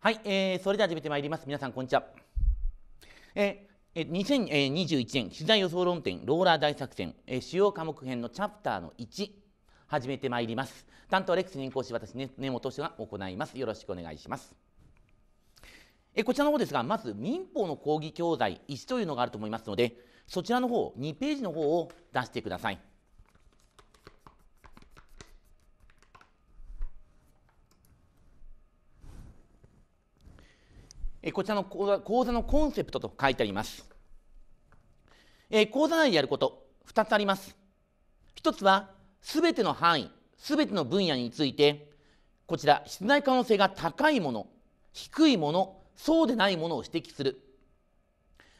はい、えー、それでは始めてまいります。皆さん、こんにちは。ええ2021年、資材予想論点、ローラー大作戦、えー、主要科目編のチャプターの1、始めてまいります。担当レックス任講師、私、ね、根本氏が行います。よろしくお願いします。えー、こちらの方ですが、まず民法の講義教材1というのがあると思いますので、そちらの方、2ページの方を出してください。こちらの講座のコンセプトと書いてあります。講座内でやること2つあります。1つは全ての範囲、全ての分野についてこちら室内可能性が高いもの、低いもの、そうでないものを指摘する。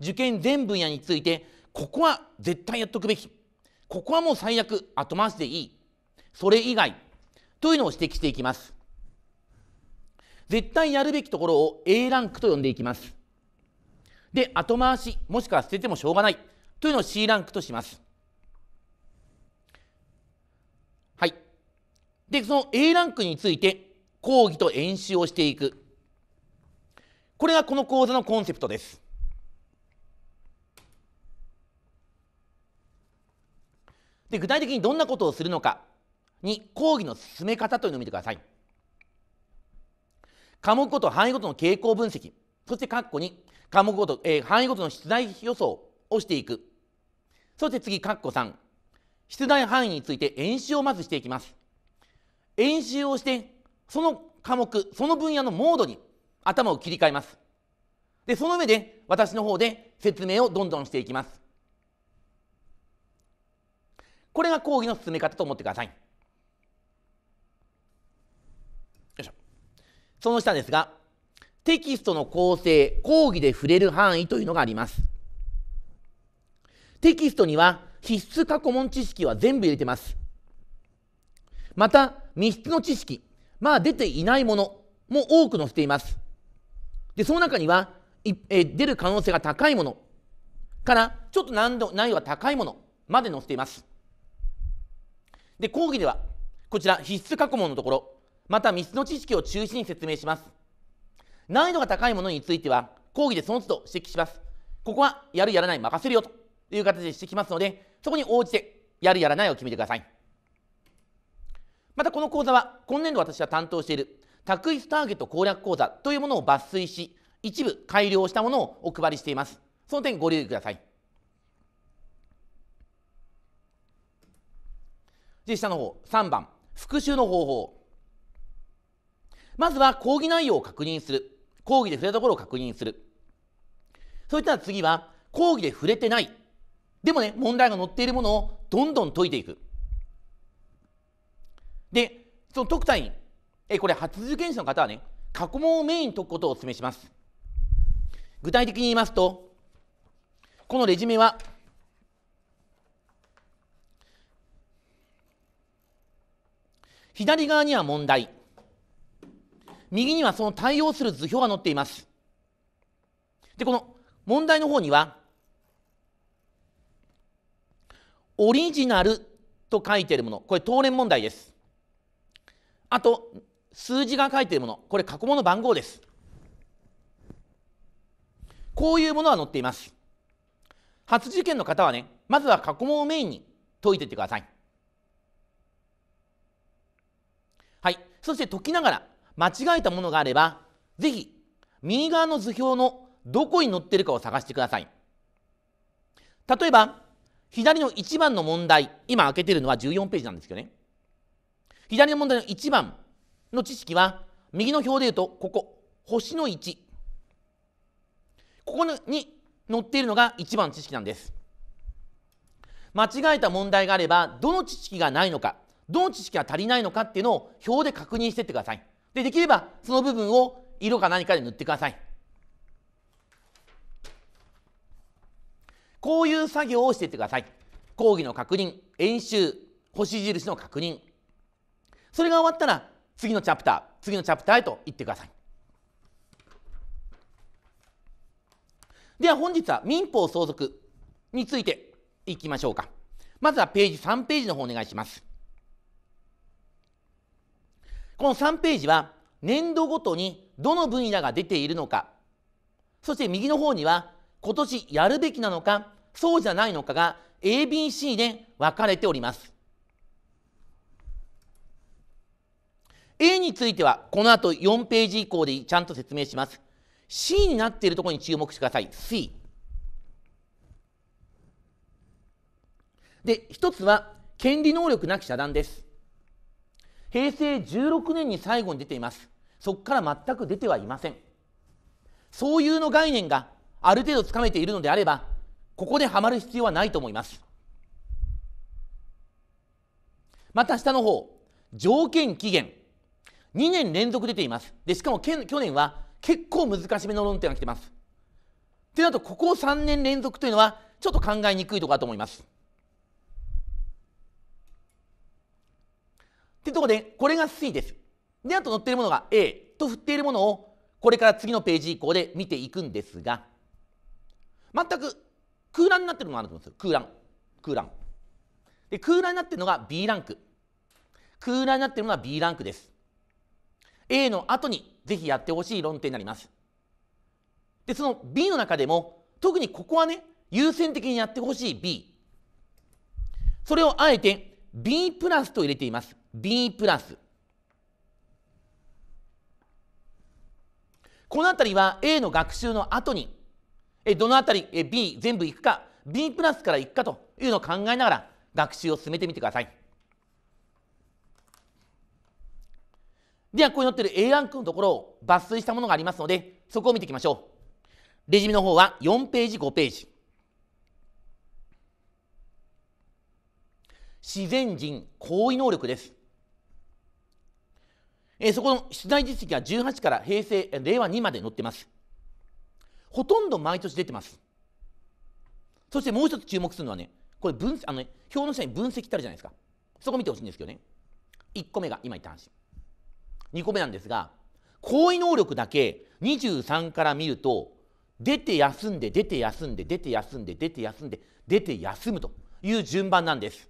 受験全分野についてここは絶対やっとくべき。ここはもう最悪後回しでいい。それ以外というのを指摘していきます。絶対やるべきところを A ランクと呼んでいきます。で、後回し、もしくは捨ててもしょうがないというのを C ランクとします。はい。で、その A ランクについて講義と演習をしていく。これがこの講座のコンセプトです。で具体的にどんなことをするのかに講義の進め方というのを見てください。科目ごと範囲ごとの傾向分析そして括弧に科目ごと、えー、範囲ごとの出題予想をしていくそして次括弧3出題範囲について演習をまずしていきます演習をしてその科目その分野のモードに頭を切り替えますでその上で私の方で説明をどんどんしていきますこれが講義の進め方と思ってくださいその下ですが、テキストの構成、講義で触れる範囲というのがあります。テキストには必須過去問知識は全部入れてます。また、密室の知識、まあ出ていないものも多く載せています。で、その中には、え出る可能性が高いものから、ちょっと難度、難易度が高いものまで載せています。で、講義では、こちら必須過去問のところ、また3つの知識を中心に説明します難易度が高いものについては講義でその都度指摘しますここはやるやらない任せるよという形でしてきますのでそこに応じてやるやらないを決めてくださいまたこの講座は今年度私が担当している卓越ターゲット攻略講座というものを抜粋し一部改良したものをお配りしていますその点ご留意くださいで下の方3番復習の方法まずは講義内容を確認する。講義で触れたところを確認する。そうったら次は、講義で触れてない。でもね、問題が載っているものをどんどん解いていく。で、その解く際に、えこれ、初受験者の方はね、過去問をメインに解くことをお勧めします。具体的に言いますと、このレジュメは、左側には問題、右にはその対応する図表が載っています。で、この問題の方には、オリジナルと書いているもの、これ当連問題です。あと、数字が書いているもの、これ過去問の番号です。こういうものは載っています。初受験の方はね、まずは過去問をメインに解いていってください。はい。そして解きながら、間違えたものがあればぜひ、右側の図表のどこに載ってるかを探してください例えば左の1番の問題今開けてるのは14ページなんですけどね左の問題の1番の知識は右の表で言うとここ星の1ここに載っているのが1番の知識なんです間違えた問題があればどの知識がないのかどの知識が足りないのかっていうのを表で確認していってくださいでできればその部分を色か何かで塗ってくださいこういう作業をしていってください講義の確認演習星印の確認それが終わったら次のチャプター次のチャプターへと行ってくださいでは本日は民法相続についていきましょうかまずはページ3ページの方お願いしますこの3ページは年度ごとにどの分野が出ているのかそして右の方には今年やるべきなのかそうじゃないのかが ABC で分かれております A についてはこの後4ページ以降でちゃんと説明します C になっているところに注目してください C で一つは権利能力なき遮断です平成16年に最後に出ていますそこから全く出てはいませんそういうの概念がある程度つかめているのであればここではまる必要はないと思いますまた下の方条件期限2年連続出ていますでしかも去年は結構難しめの論点が来てますってなるとここ3年連続というのはちょっと考えにくいところだと思いますってとこでこれが C ですであと載っているものが A と振っているものをこれから次のページ以降で見ていくんですが全く空欄になってるのがあると思うんですよ空欄空欄で空欄になってるのが B ランク空欄になってるのが B ランクです A の後にぜひやってほしい論点になりますでその B の中でも特にここはね優先的にやってほしい B それをあえて B プラスと入れています B プラスこの辺りは A の学習の後にえどの辺りえ B 全部いくか B プラスからいくかというのを考えながら学習を進めてみてください。ではここに載ってる A ランクのところを抜粋したものがありますのでそこを見ていきましょう。レジュメの方は4ページ5ページ。自然人行為能力です。えそこの出題実績は18から平成令和2まで載ってますほとんど毎年出てますそしてもう一つ注目するのはねこれ分あの、ね、表の下に分析ってあるじゃないですかそこ見てほしいんですけどね1個目が今言った話2個目なんですが行為能力だけ23から見ると出て休んで出て休んで出て休んで出て休んで出て休むという順番なんです。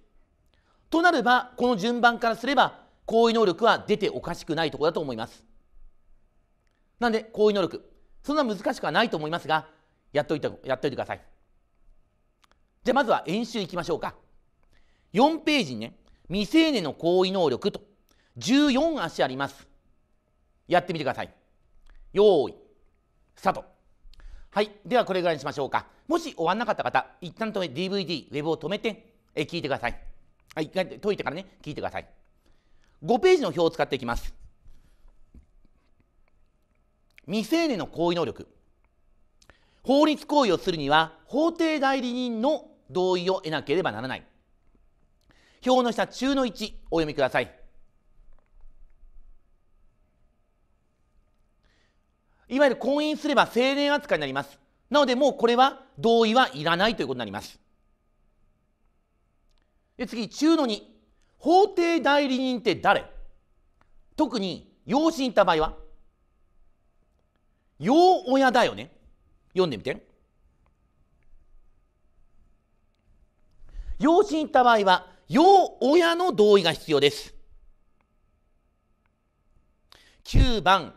となればこの順番からすれば行為能力は出ておかしくないところだと思います。なんで、行為能力、そんな難しくはないと思いますが、やっといてやっといてください。じゃあ、まずは演習いきましょうか。4ページにね、未成年の行為能力と14足あります。やってみてください。用意、スタート。はい、ではこれぐらいにしましょうか。もし終わらなかった方、一旦止め、DVD、ウェブを止めて、え聞いてください。はい、解いてからね、聞いてください。5ページの表を使っていきます未成年の行為能力法律行為をするには法定代理人の同意を得なければならない表の下中の1お読みくださいいわゆる婚姻すれば成年扱いになりますなのでもうこれは同意はいらないということになりますで次中の2法定代理人って誰特に養子に行った場合は養親だよね読んでみて養子に行った場合は養親の同意が必要です9番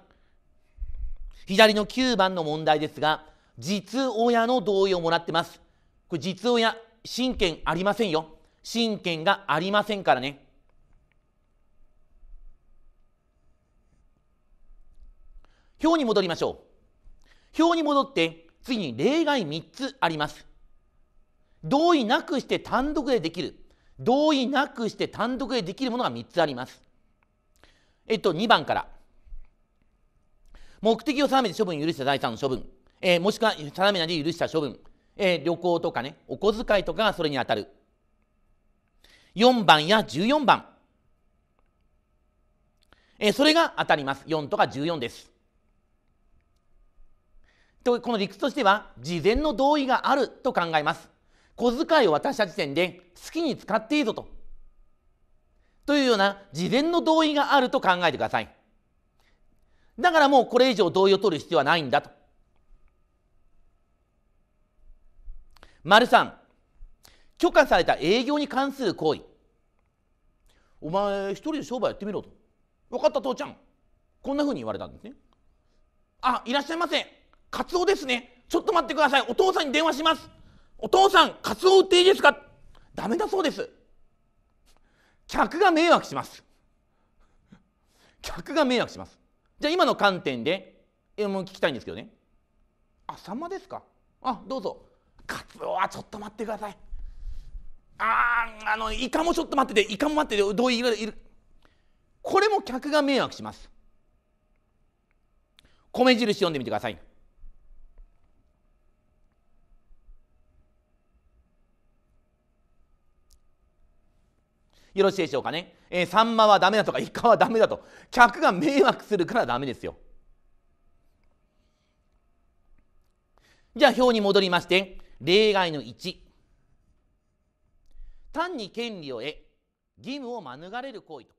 左の9番の問題ですが実親の同意をもらってますこれ実親親権ありませんよ神権がありませんからね。表に戻りましょう。表に戻って次に例外3つあります。同意なくして単独でできる。同意なくして単独でできるものが3つあります。えっと、2番から。目的を定めて処分許した財産の処分。えー、もしくは定めないで許した処分。えー、旅行とかね、お小遣いとかがそれに当たる。4番や14番、えー、それが当たります4とか14ですとこの理屈としては事前の同意があると考えます小遣いを渡した時点で好きに使っていいぞとというような事前の同意があると考えてくださいだからもうこれ以上同意を取る必要はないんだと丸3許可された営業に関する行為お前一人で商売やってみろと分かった父ちゃんこんなふうに言われたんですねあいらっしゃいませカツオですねちょっと待ってくださいお父さんに電話しますお父さんカツオ売っていいですかダメだそうです客が迷惑します客が迷惑しますじゃあ今の観点でもう聞きたいんですけどねあさんまですかあどうぞカツオはちょっと待ってくださいあああのイカもちょっと待っててイカも待っててどういういるこれも客が迷惑します米印読んでみてくださいよろしいでしょうかね、えー、サンマはダメだとかイカはダメだと客が迷惑するからダメですよじゃあ表に戻りまして例外の1単に権利を得義務を免れる行為と